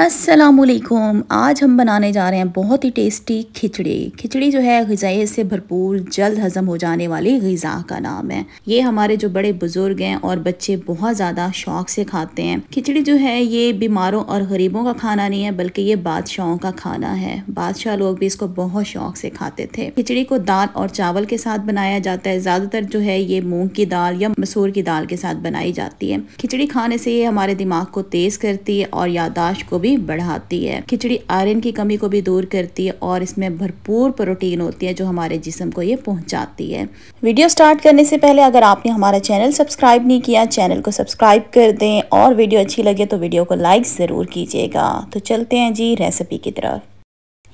असलकुम आज हम बनाने जा रहे हैं बहुत ही टेस्टी खिचड़ी खिचड़ी जो है गजाइए से भरपूर जल्द हजम हो जाने वाली गज़ा का नाम है ये हमारे जो बड़े बुजुर्ग हैं और बच्चे बहुत ज़्यादा शौक से खाते हैं खिचड़ी जो है ये बीमारों और गरीबों का खाना नहीं है बल्कि ये बादशाहों का खाना है बादशाह लोग भी इसको बहुत शौक से खाते थे खिचड़ी को दाल और चावल के साथ बनाया जाता है ज़्यादातर जो है ये मूँग की दाल या मसूर की दाल के साथ बनाई जाती है खिचड़ी खाने से ये हमारे दिमाग को तेज़ करती है और यादाश्त को भी भी बढ़ाती है खिचड़ी आयरन की कमी को भी दूर करती है और इसमें भरपूर प्रोटीन होती है जो हमारे जिसम को ये पहुंचाती है वीडियो स्टार्ट करने से पहले अगर आपने हमारा चैनल सब्सक्राइब नहीं किया चैनल को सब्सक्राइब कर दें और वीडियो अच्छी लगे तो वीडियो को लाइक ज़रूर कीजिएगा तो चलते हैं जी रेसिपी की तरफ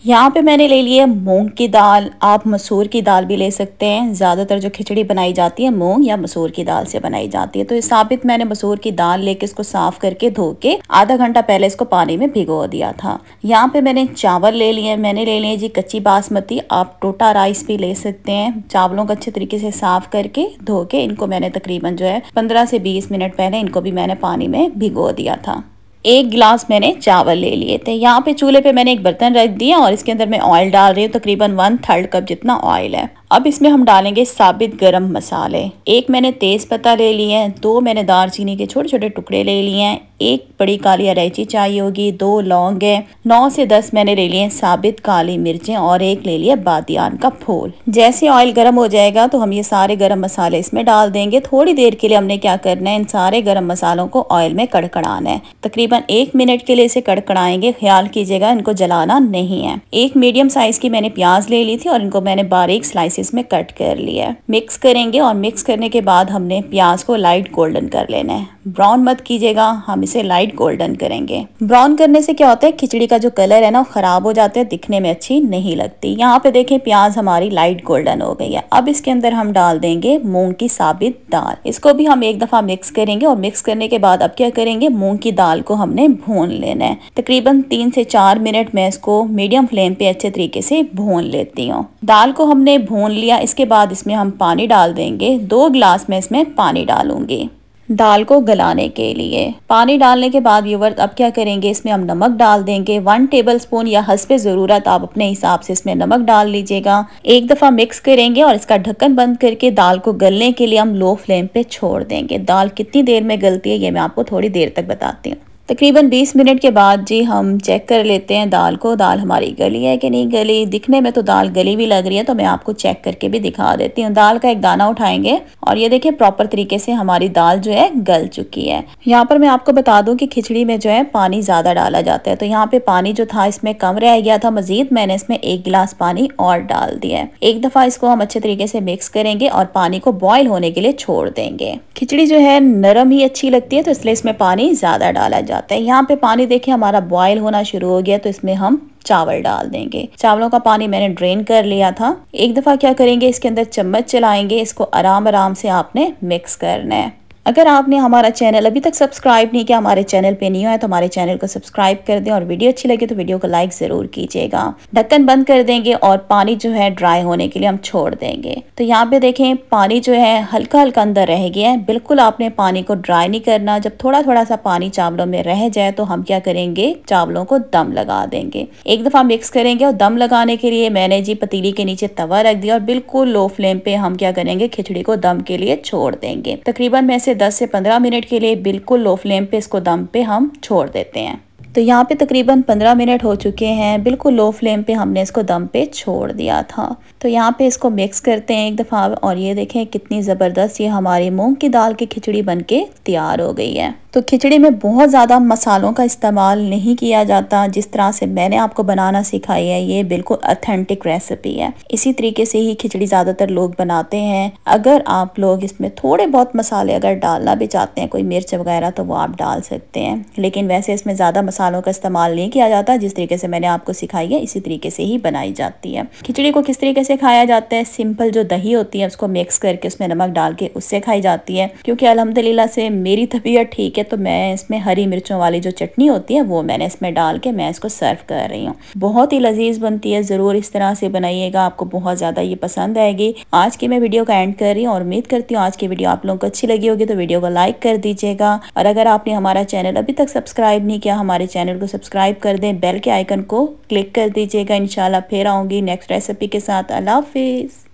यहाँ पे मैंने ले लिया मूंग की दाल आप मसूर की दाल भी ले सकते हैं ज़्यादातर जो खिचड़ी बनाई जाती है मूंग या मसूर की दाल से बनाई जाती है तो इस साबित मैंने मसूर की दाल लेके इसको साफ करके धो के आधा घंटा पहले इसको पानी में भिगो दिया था यहाँ पे मैंने चावल ले लिए मैंने ले लिए जी कच्ची बासमती आप टोटा राइस भी ले सकते हैं चावलों को अच्छे तरीके से साफ करके धो के इनको मैंने तकरीबन जो है पंद्रह से बीस मिनट पहले इनको भी मैंने पानी में भिगो दिया था एक गिलास मैंने चावल ले लिए थे यहाँ पे चूल्हे पे मैंने एक बर्तन रख दिया और इसके अंदर मैं ऑयल डाल रही हूँ तकरीबन वन थर्ड कप जितना ऑयल है अब इसमें हम डालेंगे साबित गरम मसाले एक मैंने तेज़ पत्ता ले लिए हैं दो मैंने दालचीनी के छोटे छोटे टुकड़े ले लिए हैं एक बड़ी काली इलायची चाहिए होगी दो लौंग है नौ से दस मैंने ले लिए साबित काली मिर्चें और एक ले लिया बादियान का फूल जैसे ऑयल गर्म हो जाएगा तो हम ये सारे गर्म मसाले इसमें डाल देंगे थोड़ी देर के लिए हमने क्या करना है इन सारे गर्म मसालों को ऑयल में कड़कड़ाना है तकरीबन एक मिनट के लिए इसे कड़कड़ाएंगे ख्याल कीजिएगा इनको जलाना नहीं है एक मीडियम साइज की मैंने प्याज ले ली थी और इनको मैंने बारीक स्लाइसिस में कट कर लिया है मिक्स करेंगे और मिक्स करने के बाद हमने प्याज को लाइट गोल्डन कर लेना है ब्राउन मत कीजिएगा हम इसे लाइट गोल्डन करेंगे ब्राउन करने से क्या होता है खिचड़ी का जो कलर है ना वो ख़राब हो जाता है दिखने में अच्छी नहीं लगती यहाँ पे देखें प्याज हमारी लाइट गोल्डन हो गई है अब इसके अंदर हम डाल देंगे मूंग की साबित दाल इसको भी हम एक दफ़ा मिक्स करेंगे और मिक्स करने के बाद अब क्या करेंगे मूंग की दाल को हमने भून लेना है तकरीबन तीन से चार मिनट में इसको मीडियम फ्लेम पे अच्छे तरीके से भून लेती हूँ दाल को हमने भून लिया इसके बाद इसमें हम पानी डाल देंगे दो ग्लास में इसमें पानी डालूंगी दाल को गलाने के लिए पानी डालने के बाद व्यूवर्स अब क्या करेंगे इसमें हम नमक डाल देंगे वन टेबल स्पून या हंस पे ज़रूरत आप अपने हिसाब से इसमें नमक डाल लीजिएगा एक दफ़ा मिक्स करेंगे और इसका ढक्कन बंद करके दाल को गलने के लिए हम लो फ्लेम पे छोड़ देंगे दाल कितनी देर में गलती है ये मैं आपको थोड़ी देर तक बताती हूँ तकरीबन 20 मिनट के बाद जी हम चेक कर लेते हैं दाल को दाल हमारी गली है कि नहीं गली दिखने में तो दाल गली भी लग रही है तो मैं आपको चेक करके भी दिखा देती हूँ दाल का एक दाना उठाएंगे और ये देखिए प्रॉपर तरीके से हमारी दाल जो है गल चुकी है यहाँ पर मैं आपको बता दूं कि खिचड़ी में जो है पानी ज़्यादा डाला जाता है तो यहाँ पे पानी जो था इसमें कम रह गया था मजीद मैंने इसमें एक गिलास पानी और डाल दिया है एक दफ़ा इसको हम अच्छे तरीके से मिक्स करेंगे और पानी को बॉयल होने के लिए छोड़ देंगे खिचड़ी जो है नरम ही अच्छी लगती है तो इसलिए इसमें पानी ज़्यादा डाला जाता जाता है यहाँ पे पानी देखिए हमारा बॉयल होना शुरू हो गया तो इसमें हम चावल डाल देंगे चावलों का पानी मैंने ड्रेन कर लिया था एक दफ़ा क्या करेंगे इसके अंदर चम्मच चलाएंगे इसको आराम आराम से आपने मिक्स करना है अगर आपने हमारा चैनल अभी तक सब्सक्राइब नहीं किया हमारे चैनल पे नहीं हुआ तो हमारे चैनल को सब्सक्राइब कर दें और वीडियो अच्छी लगे तो वीडियो को लाइक ज़रूर कीजिएगा ढक्कन बंद कर देंगे और पानी जो है ड्राई होने के लिए हम छोड़ देंगे तो यहाँ पे देखें पानी जो है हल्का हल्का अंदर रह गया है बिल्कुल आपने पानी को ड्राई नहीं करना जब थोड़ा थोड़ा सा पानी चावलों में रह जाए तो हम क्या करेंगे चावलों को दम लगा देंगे एक दफ़ा मिक्स करेंगे और दम लगाने के लिए मैंने जी पतीली के नीचे तवा रख दिया और बिल्कुल लो फ्लेम पे हम क्या करेंगे खिचड़ी को दम के लिए छोड़ देंगे तकरीबन मैं इसे 10 से 15 मिनट के लिए बिल्कुल लो फ्लेम पे इसको दम पे हम छोड़ देते हैं तो यहाँ पे तकरीबन 15 मिनट हो चुके हैं बिल्कुल लो फ्लेम पे हमने इसको दम पे छोड़ दिया था तो यहाँ पे इसको मिक्स करते हैं एक दफ़ा और ये देखें कितनी ज़बरदस्त ये हमारी मूंग की दाल की खिचड़ी बनके तैयार हो गई है तो खिचड़ी में बहुत ज़्यादा मसालों का इस्तेमाल नहीं किया जाता जिस तरह से मैंने आपको बनाना सिखाई है ये बिल्कुल अथेंटिक रेसिपी है इसी तरीके से ही खिचड़ी ज़्यादातर लोग बनाते हैं अगर आप लोग इसमें थोड़े बहुत मसाले अगर डालना भी चाहते हैं कोई मिर्च वगैरह तो वो आप डाल सकते हैं लेकिन वैसे इसमें ज़्यादा मसालों का इस्तेमाल नहीं किया जाता जिस तरीके से मैंने आपको सिखाई है इसी तरीके से ही बनाई जाती है खिचड़ी को किस तरीके से खाया जाता है सिंपल जो दही होती है उसको मिक्स करके उसमें नमक डाल के उससे खाई जाती है क्योंकि अलहमदिल्ला से मेरी तबीयत ठीक है तो मैं इसमें हरी मिर्चों वाली जो चटनी होती है वो मैंने इसमें डाल के मैं इसको सर्व कर रही हूँ बहुत ही लजीज बनती है ज़रूर इस तरह से बनाइएगा आपको बहुत ज़्यादा ये पसंद आएगी आज की मैं वीडियो का एंड कर रही हूँ और उम्मीद करती हूँ आज की वीडियो आप लोगों को अच्छी लगी होगी तो वीडियो को लाइक कर दीजिएगा और अगर आपने हमारा चैनल अभी तक सब्सक्राइब नहीं किया हमारे चैनल को सब्सक्राइब कर दें बेल के आइकन को क्लिक कर दीजिएगा इन फिर आऊँगी नेक्स्ट रेसिपी के साथ अल्लाह हाफिज़